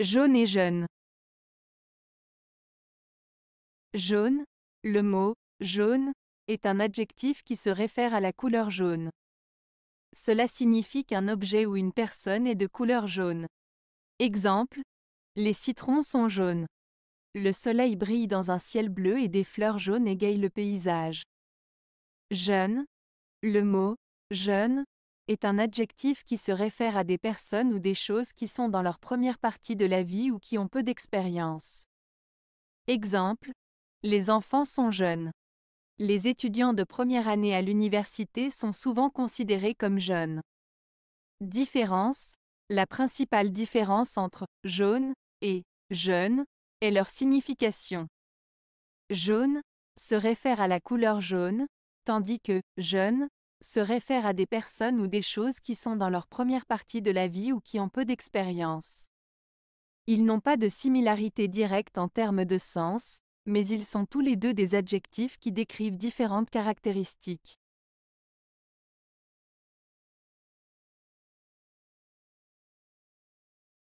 Jaune et jeune. Jaune, le mot jaune est un adjectif qui se réfère à la couleur jaune. Cela signifie qu'un objet ou une personne est de couleur jaune. Exemple, les citrons sont jaunes. Le soleil brille dans un ciel bleu et des fleurs jaunes égayent le paysage. Jeune, le mot jeune est un adjectif qui se réfère à des personnes ou des choses qui sont dans leur première partie de la vie ou qui ont peu d'expérience. Exemple, les enfants sont jeunes. Les étudiants de première année à l'université sont souvent considérés comme jeunes. Différence, la principale différence entre jaune et jeune est leur signification. Jaune se réfère à la couleur jaune, tandis que jeune se réfère à des personnes ou des choses qui sont dans leur première partie de la vie ou qui ont peu d'expérience. Ils n'ont pas de similarité directe en termes de sens, mais ils sont tous les deux des adjectifs qui décrivent différentes caractéristiques.